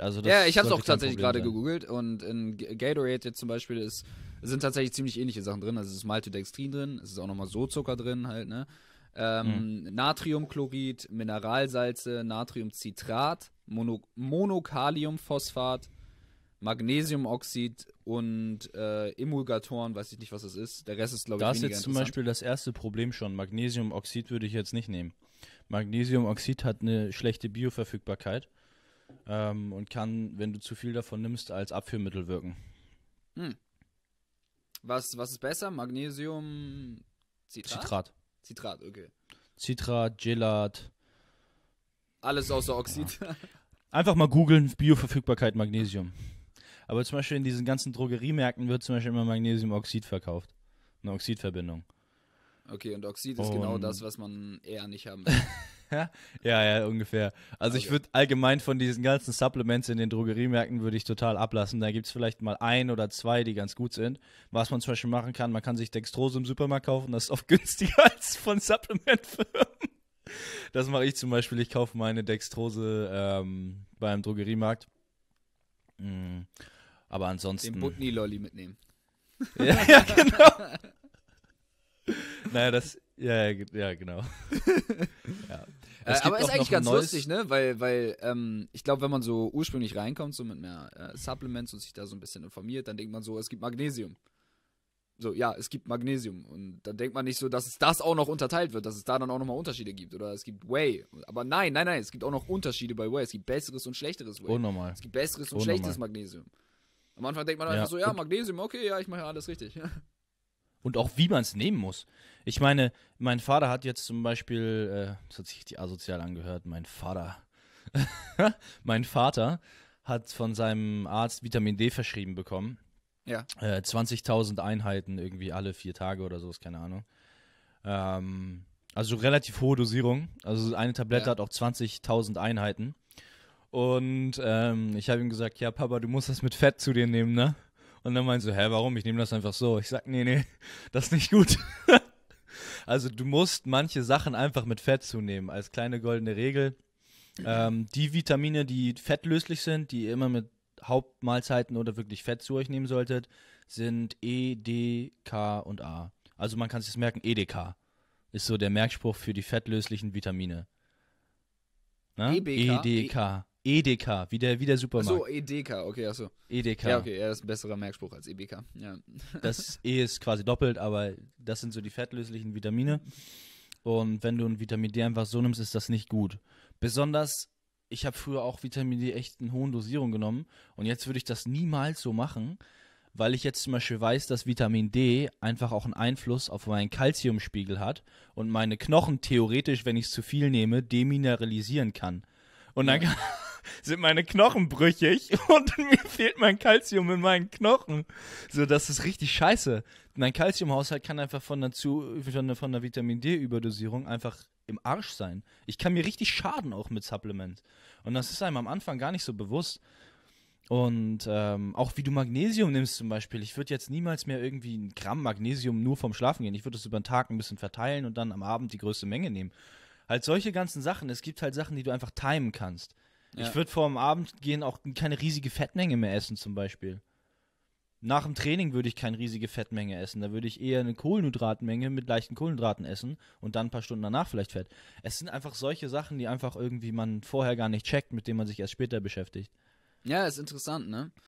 Also das ja, ich habe es auch tatsächlich gerade gegoogelt und in Gatorade jetzt zum Beispiel ist, sind tatsächlich ziemlich ähnliche Sachen drin. Also es ist Maltodextrin drin, es ist auch nochmal Sozucker drin halt, ne? Ähm, mhm. Natriumchlorid, Mineralsalze, Natriumcitrat, Mono Monokaliumphosphat, Magnesiumoxid und äh, Emulgatoren, weiß ich nicht, was das ist. Der Rest ist, glaube ich, Das ist jetzt zum Beispiel das erste Problem schon. Magnesiumoxid würde ich jetzt nicht nehmen. Magnesiumoxid hat eine schlechte Bioverfügbarkeit ähm, und kann, wenn du zu viel davon nimmst, als Abführmittel wirken. Hm. Was, was ist besser? Magnesium Zitrat? Zitrat. Citrat, okay. Zitrat, Gelat. Alles außer Oxid. Ja. Einfach mal googeln, Bioverfügbarkeit Magnesium. Aber zum Beispiel in diesen ganzen Drogeriemärkten wird zum Beispiel immer Magnesiumoxid verkauft. Eine Oxidverbindung. Okay, und Oxid ist genau und genau das, was man eher nicht haben will. ja, ja, ungefähr. Also okay. Ah, ich würde allgemein von diesen ganzen Supplements in den Drogeriemärkten würde ich total ablassen. Da gibt es vielleicht mal ein oder zwei, die ganz gut sind. Was man zum Beispiel machen kann, man kann sich Dextrose im Supermarkt kaufen, das ist oft günstiger als von Supplementfirmen. Das mache ich zum Beispiel. Ich kaufe meine Dextrose ähm, beim Drogeriemarkt. Mhm. Aber ansonsten. Den Butni-Lolli mitnehmen. ja, ja, genau. naja, das ja, ja, genau. ja. Äh, aber ist eigentlich ganz neues... lustig, ne? Weil, weil ähm, ich glaube, wenn man so ursprünglich reinkommt, so mit mehr äh, Supplements und sich da so ein bisschen informiert, dann denkt man so, es gibt Magnesium. So, ja, es gibt Magnesium. Und dann denkt man nicht so, dass es das auch noch unterteilt wird, dass es da dann auch nochmal Unterschiede gibt. Oder es gibt Whey. Aber nein, nein, nein, es gibt auch noch Unterschiede bei Whey. Es gibt besseres und schlechteres Whey. Oh, normal. Es gibt besseres und oh, schlechtes Magnesium. Am Anfang denkt man einfach so, ja, Magnesium, okay, ja, ich mache alles richtig. Und auch wie man es nehmen muss. Ich meine, mein Vater hat jetzt zum Beispiel, äh, das hat sich die asozial angehört, mein Vater. mein Vater hat von seinem Arzt Vitamin D verschrieben bekommen. Ja. Äh, 20.000 Einheiten irgendwie alle vier Tage oder so, ist keine Ahnung. Ähm, also relativ hohe Dosierung. Also eine Tablette ja. hat auch 20.000 Einheiten. Und ähm, ich habe ihm gesagt, ja Papa, du musst das mit Fett zu dir nehmen, ne? Und dann meinst du, hä, warum? Ich nehme das einfach so. Ich sag, nee, nee, das ist nicht gut. also du musst manche Sachen einfach mit Fett zunehmen, als kleine goldene Regel. Ähm, die Vitamine, die fettlöslich sind, die ihr immer mit Hauptmahlzeiten oder wirklich Fett zu euch nehmen solltet, sind E, D, K und A. Also man kann sich das merken, EDK ist so der Merkspruch für die fettlöslichen Vitamine. Ne? EBK. E, EDK. Edeka, wie der, wie der Supermarkt. Ach so, Edeka, e okay, achso. Edeka. Ja, okay, ja, das ist ein besserer Merkspruch als EBK. Ja. Das E ist quasi doppelt, aber das sind so die fettlöslichen Vitamine. Und wenn du ein Vitamin D einfach so nimmst, ist das nicht gut. Besonders, ich habe früher auch Vitamin D echt in hohen Dosierungen genommen und jetzt würde ich das niemals so machen, weil ich jetzt zum Beispiel weiß, dass Vitamin D einfach auch einen Einfluss auf meinen Kalziumspiegel hat und meine Knochen theoretisch, wenn ich es zu viel nehme, demineralisieren kann. Und dann ja. kann sind meine Knochen brüchig und mir fehlt mein Kalzium in meinen Knochen. So, das ist richtig scheiße. Mein Kalziumhaushalt kann einfach von einer, zu, von einer, von einer Vitamin D-Überdosierung einfach im Arsch sein. Ich kann mir richtig schaden auch mit Supplement. Und das ist einem am Anfang gar nicht so bewusst. Und ähm, auch wie du Magnesium nimmst zum Beispiel. Ich würde jetzt niemals mehr irgendwie ein Gramm Magnesium nur vom Schlafen gehen. Ich würde es über den Tag ein bisschen verteilen und dann am Abend die größte Menge nehmen. Halt solche ganzen Sachen. Es gibt halt Sachen, die du einfach timen kannst. Ja. Ich würde vor dem Abend gehen auch keine riesige Fettmenge mehr essen, zum Beispiel. Nach dem Training würde ich keine riesige Fettmenge essen. Da würde ich eher eine Kohlenhydratmenge mit leichten Kohlenhydraten essen und dann ein paar Stunden danach vielleicht Fett. Es sind einfach solche Sachen, die einfach irgendwie man vorher gar nicht checkt, mit denen man sich erst später beschäftigt. Ja, ist interessant, ne?